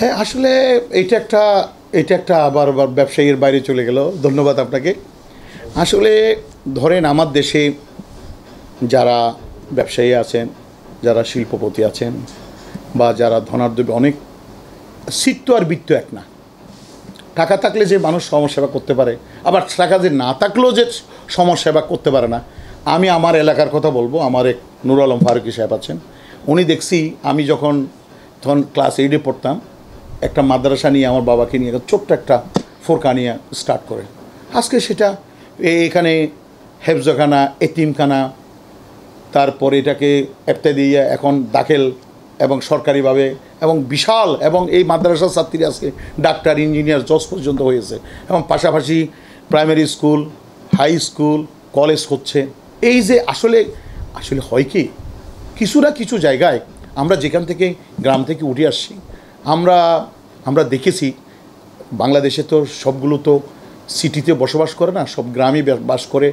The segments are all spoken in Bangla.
হ্যাঁ আসলে এটা একটা এটা একটা আবার আবার ব্যবসায়ীর বাইরে চলে গেল ধন্যবাদ আপনাকে আসলে ধরেন আমার দেশে যারা ব্যবসায়ী আছেন যারা শিল্পপতি আছেন বা যারা ধনার্ধব অনেক চিত্ত আর বৃত্ত এক না টাকা থাকলে যে মানুষ সমাজসেবা করতে পারে আবার টাকা যে না থাকলেও যে সমাজসেবা করতে পারে না আমি আমার এলাকার কথা বলবো আমার এক নুর আলম ফারুকি সাহেব আছেন উনি দেখছি আমি যখন তখন ক্লাস এইটে পড়তাম একটা মাদ্রাসা নিয়ে আমার বাবাকে নিয়ে ছোট্ট একটা ফোরকা নিয়ে স্টার্ট করে আজকে সেটা এখানে হেফজখানা এতিমখানা তারপর এটাকে একটা দিয়ে এখন দাখিল এবং সরকারিভাবে এবং বিশাল এবং এই মাদ্রাসার ছাত্রী আজকে ডাক্তার ইঞ্জিনিয়ার জজ পর্যন্ত হয়েছে এবং পাশাপাশি primary school high school college হচ্ছে এই যে আসলে আসলে হয় কি কিছু না কিছু জায়গায় আমরা যেখান থেকে গ্রাম থেকে উঠে আসছি আমরা আমরা দেখেছি বাংলাদেশে তো সবগুলো তো সিটিতে বসবাস করে না সব গ্রামে বাস করে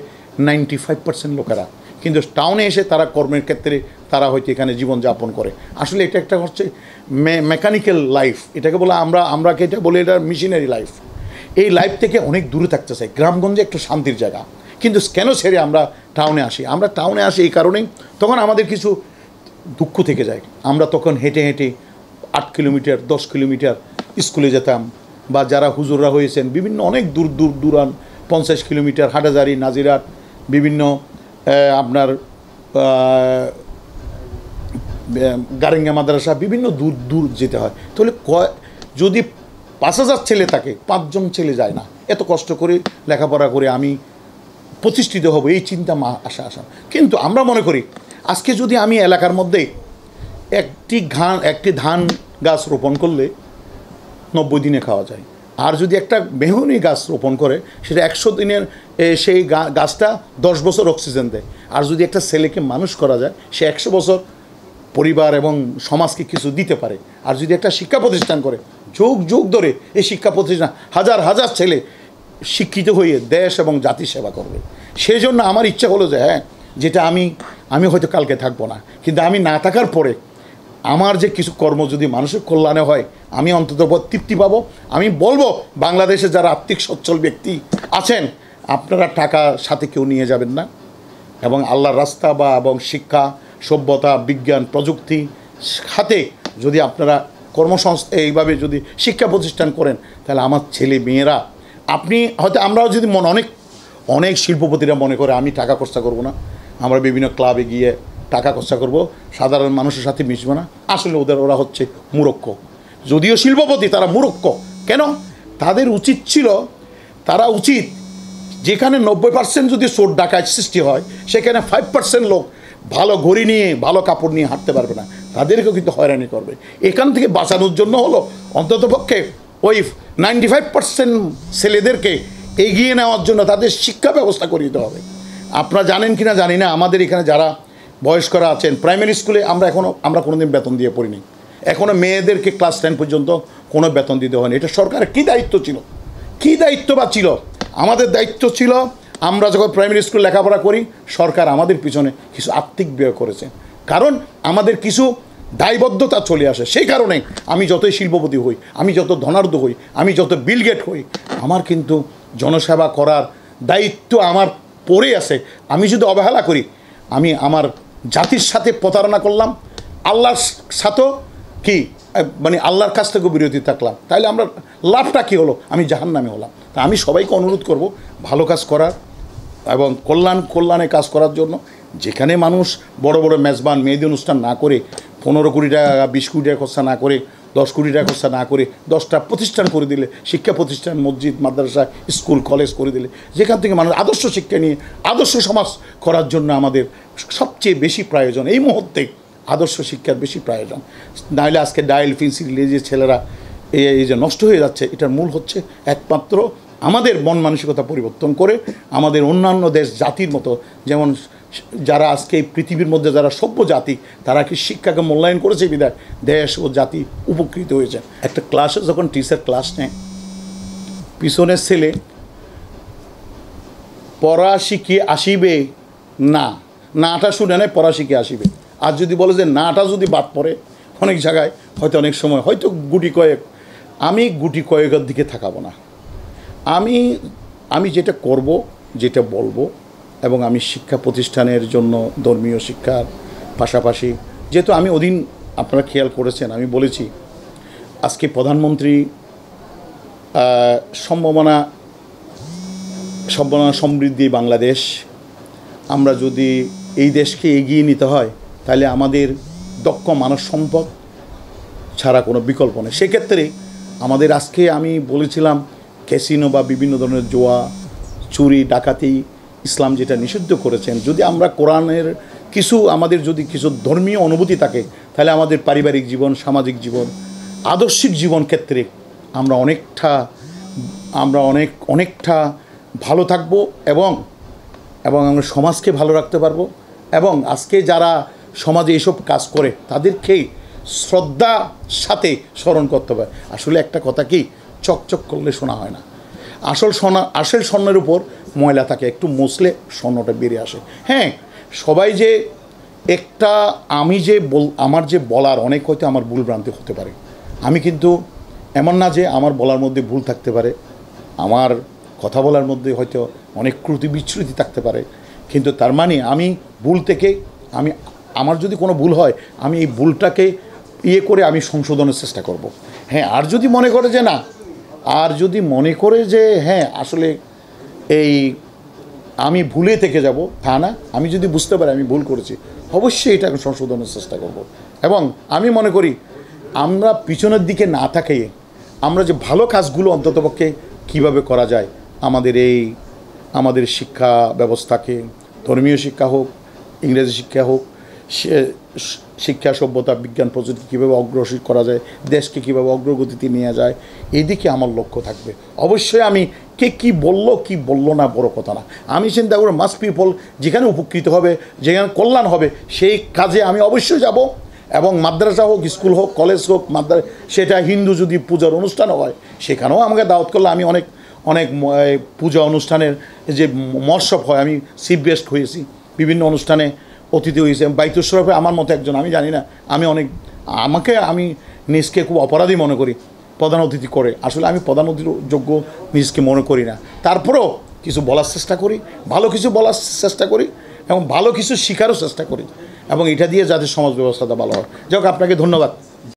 নাইনটি ফাইভ পার্সেন্ট লোকেরা কিন্তু টাউনে এসে তারা কর্মের ক্ষেত্রে তারা হয়তো এখানে জীবনযাপন করে আসলে এটা একটা হচ্ছে মেকানিক্যাল লাইফ এটাকে বলে আমরা আমরা এটা বলি এটা মেশিনারি লাইফ এই লাইফ থেকে অনেক দূরে থাকতে চাই গ্রামগঞ্জে একটু শান্তির জায়গা কিন্তু কেন ছেড়ে আমরা টাউনে আসি আমরা টাউনে আসি এই কারণেই তখন আমাদের কিছু দুঃখ থেকে যায় আমরা তখন হেঁটে হেঁটে আট কিলোমিটার দশ কিলোমিটার স্কুলে যেতাম বা যারা হুজুররা হয়েছেন বিভিন্ন অনেক দূর দূর দূরান পঞ্চাশ কিলোমিটার হাটাজারি নাজিরাট বিভিন্ন আপনার গারেঙ্গা মাদ্রাসা বিভিন্ন দূর দূর যেতে হয় তাহলে কয় যদি পাঁচ হাজার ছেলে থাকে পাঁচজন ছেলে যায় না এত কষ্ট করে লেখাপড়া করে আমি প্রতিষ্ঠিত হব এই চিন্তা মা আশা আশা কিন্তু আমরা মনে করি আজকে যদি আমি এলাকার মধ্যে একটি ঘান একটি ধান গাছ রোপণ করলে নব্বই দিনে খাওয়া যায় আর যদি একটা বেহুনি গাছ রোপণ করে সেটা একশো দিনের সেই গাছটা দশ বছর অক্সিজেন দেয় আর যদি একটা ছেলেকে মানুষ করা যায় সে একশো বছর পরিবার এবং সমাজকে কিছু দিতে পারে আর যদি একটা শিক্ষা প্রতিষ্ঠান করে যুগ যুগ ধরে এই শিক্ষা প্রতিষ্ঠান হাজার হাজার ছেলে শিক্ষিত হয়ে দেশ এবং জাতি সেবা করবে সেই জন্য আমার ইচ্ছা হলো যে হ্যাঁ যেটা আমি আমি হয়তো কালকে থাকবো না কিন্তু আমি না থাকার পরে আমার যে কিছু কর্ম যদি মানুষের কল্যাণে হয় আমি অন্তত তৃপ্তি পাবো আমি বলবো বাংলাদেশে যারা আর্থিক সচ্ছল ব্যক্তি আছেন আপনারা টাকা সাথে কেউ নিয়ে যাবেন না এবং আল্লাহর রাস্তা বা এবং শিক্ষা সভ্যতা বিজ্ঞান প্রযুক্তি খাতে যদি আপনারা কর্মসংস্থা এইভাবে যদি শিক্ষা প্রতিষ্ঠান করেন তাহলে আমার ছেলে মেয়েরা আপনি হয়তো আমরাও যদি মন অনেক অনেক শিল্পপতিরা মনে করে আমি টাকা খরচা করব না আমরা বিভিন্ন ক্লাবে গিয়ে টাকা খরচা করব সাধারণ মানুষের সাথে মিশবো না আসলে ওদের ওরা হচ্ছে মুরক্ষ যদিও শিল্পপতি তারা মুরক্ষ কেন তাদের উচিত ছিল তারা উচিত যেখানে নব্বই পার্সেন্ট যদি চোর ডাকায় সৃষ্টি হয় সেখানে ফাইভ পার্সেন্ট লোক ভালো ঘড়ি নিয়ে ভালো কাপড় নিয়ে হাঁটতে পারবে না তাদেরকেও কিন্তু হয়রানি করবে এখান থেকে বাঁচানোর জন্য হলো অন্ততপক্ষে ওই নাইনটি ফাইভ পার্সেন্ট ছেলেদেরকে এগিয়ে নেওয়ার জন্য তাদের শিক্ষা ব্যবস্থা করে দিতে হবে আপনারা জানেন কি না জানি না আমাদের এখানে যারা বয়স্করা আছেন প্রাইমারি স্কুলে আমরা এখনও আমরা কোনোদিন বেতন দিয়ে পড়িনি এখনও মেয়েদেরকে ক্লাস টেন পর্যন্ত কোনো বেতন দিতে হয়নি এটা সরকারের কী দায়িত্ব ছিল কী দায়িত্ব বা ছিল আমাদের দায়িত্ব ছিল আমরা যখন প্রাইমারি স্কুল লেখাপড়া করি সরকার আমাদের পিছনে কিছু আর্থিক ব্যয় করেছে কারণ আমাদের কিছু দায়বদ্ধতা চলে আসে সেই কারণে আমি যতই শিল্পপতি হই আমি যত ধনার্ধ হই আমি যত বিলগেট হই আমার কিন্তু জনসেবা করার দায়িত্ব আমার পড়ে আছে আমি যদি অবহেলা করি আমি আমার জাতির সাথে প্রতারণা করলাম আল্লাহর সাথেও কি মানে আল্লাহর কাছ থেকেও বিরতি থাকলাম তাহলে আমরা লাভটা কী হলো আমি জাহান নামে হলাম তা আমি সবাইকে অনুরোধ করব ভালো কাজ করার এবং কল্যাণ কল্যাণে কাজ করার জন্য যেখানে মানুষ বড় বড় মেজবান মেয়েদের অনুষ্ঠান না করে পনেরো কুড়ি টাকা বিশ কোটি টাকা খরচা না করে দশ কোটি টাকা খরচা না করে দশটা প্রতিষ্ঠান করে দিলে শিক্ষা প্রতিষ্ঠান মসজিদ মাদ্রাসা স্কুল কলেজ করে দিলে যেখান থেকে মানুষ আদর্শ শিক্ষা নিয়ে আদর্শ সমাজ করার জন্য আমাদের সবচেয়ে বেশি প্রয়োজন এই মুহূর্তে আদর্শ শিক্ষার বেশি প্রয়োজন নাহলে আজকে ডাইল পেন্সিল যে ছেলেরা এই যে নষ্ট হয়ে যাচ্ছে এটার মূল হচ্ছে একমাত্র আমাদের মন মানসিকতা পরিবর্তন করে আমাদের অন্যান্য দেশ জাতির মতো যেমন যারা আজকে পৃথিবীর মধ্যে যারা সভ্য জাতি তারা কি শিক্ষাকে মূল্যায়ন করেছে বিদায় দেশ ও জাতি উপকৃত হয়েছে একটা ক্লাসে যখন টিচার ক্লাস নেয় পিছনের ছেলে পড়া শিখিয়ে আসিবে না নাটা শুনে নেয় পড়া শিখিয়ে আসিবে আর যদি বলে যে নাটা যদি বাদ পড়ে অনেক জায়গায় হয়তো অনেক সময় হয়তো গুটি কয়েক আমি গুটি কয়েকের দিকে থাকাবো না আমি আমি যেটা করব যেটা বলবো এবং আমি শিক্ষা প্রতিষ্ঠানের জন্য ধর্মীয় শিক্ষার পাশাপাশি যেহেতু আমি ওদিন আপনারা খেয়াল করেছেন আমি বলেছি আজকে প্রধানমন্ত্রী সম্ভাবনা সম্ভাবনা সমৃদ্ধি বাংলাদেশ আমরা যদি এই দেশকে এগিয়ে নিতে হয় তাহলে আমাদের দক্ষ মানব সম্পদ ছাড়া কোনো বিকল্প নেই সেক্ষেত্রে আমাদের আজকে আমি বলেছিলাম ক্যাসিনো বা বিভিন্ন ধরনের জোয়া চুরি ডাকাতি ইসলাম যেটা নিষিদ্ধ করেছেন যদি আমরা কোরআনের কিছু আমাদের যদি কিছু ধর্মীয় অনুভূতি থাকে তাহলে আমাদের পারিবারিক জীবন সামাজিক জীবন আদর্শিক জীবন ক্ষেত্রে আমরা অনেকটা আমরা অনেক অনেকটা ভালো থাকব এবং এবং আমরা সমাজকে ভালো রাখতে পারবো এবং আজকে যারা সমাজে এসব কাজ করে তাদেরকেই শ্রদ্ধা সাথে স্মরণ করতে হবে আসলে একটা কথা কি চকচক করলে শোনা হয় না আসল সোনা আসল স্বর্ণের উপর ময়লা থাকে একটু মুসলে স্বর্ণটা বেরিয়ে আসে হ্যাঁ সবাই যে একটা আমি যে বল আমার যে বলার অনেক হয়তো আমার ভুল ভ্রান্তি হতে পারে আমি কিন্তু এমন না যে আমার বলার মধ্যে ভুল থাকতে পারে আমার কথা বলার মধ্যে হয়তো অনেক ক্রুতি বিচ্ছুতি থাকতে পারে কিন্তু তার মানে আমি ভুল থেকে আমি আমার যদি কোনো ভুল হয় আমি এই ভুলটাকে ইয়ে করে আমি সংশোধনের চেষ্টা করব। হ্যাঁ আর যদি মনে করে যে না আর যদি মনে করে যে হ্যাঁ আসলে এই আমি ভুলে থেকে যাব তা না আমি যদি বুঝতে পারি আমি ভুল করেছি অবশ্যই আমি সংশোধনের চেষ্টা করব এবং আমি মনে করি আমরা পিছনের দিকে না থাকিয়ে আমরা যে ভালো কাজগুলো অন্ততপক্ষে কিভাবে করা যায় আমাদের এই আমাদের শিক্ষা ব্যবস্থাকে ধর্মীয় শিক্ষা হোক ইংরেজি শিক্ষা হোক সে শিক্ষা সভ্যতা বিজ্ঞান প্রযুক্তি কীভাবে অগ্রসর করা যায় দেশকে কীভাবে অগ্রগতিতে নিয়ে যায় এদিকে আমার লক্ষ্য থাকবে অবশ্যই আমি কে কি বলল কি বলল না বড় কথা না আমি চিন্তা করি মাস পিপল যেখানে উপকৃত হবে যেখানে কল্যাণ হবে সেই কাজে আমি অবশ্যই যাব এবং মাদ্রাসা হোক স্কুল হোক কলেজ হোক মাদ্রাসা সেটা হিন্দু যদি পূজার অনুষ্ঠান হয় সেখানেও আমাকে দাওয়াত করলে আমি অনেক অনেক পূজা অনুষ্ঠানের যে মৎসব হয় আমি সিভ বেস্ট হয়েছি বিভিন্ন অনুষ্ঠানে অতীতে হয়েছে বাইতুল শরফে আমার মতো একজন আমি জানি না আমি অনেক আমাকে আমি নিজকে খুব অপরাধী মনে করি প্রধান অতিথি করে আসলে আমি প্রধান অতিথির যোগ্য নিজকে মনে করি না তারপরেও কিছু বলার চেষ্টা করি ভালো কিছু বলার চেষ্টা করি এবং ভালো কিছু শেখারও চেষ্টা করি এবং এটা দিয়ে যাতে সমাজ ব্যবস্থাটা ভালো হয় যাই হোক আপনাকে ধন্যবাদ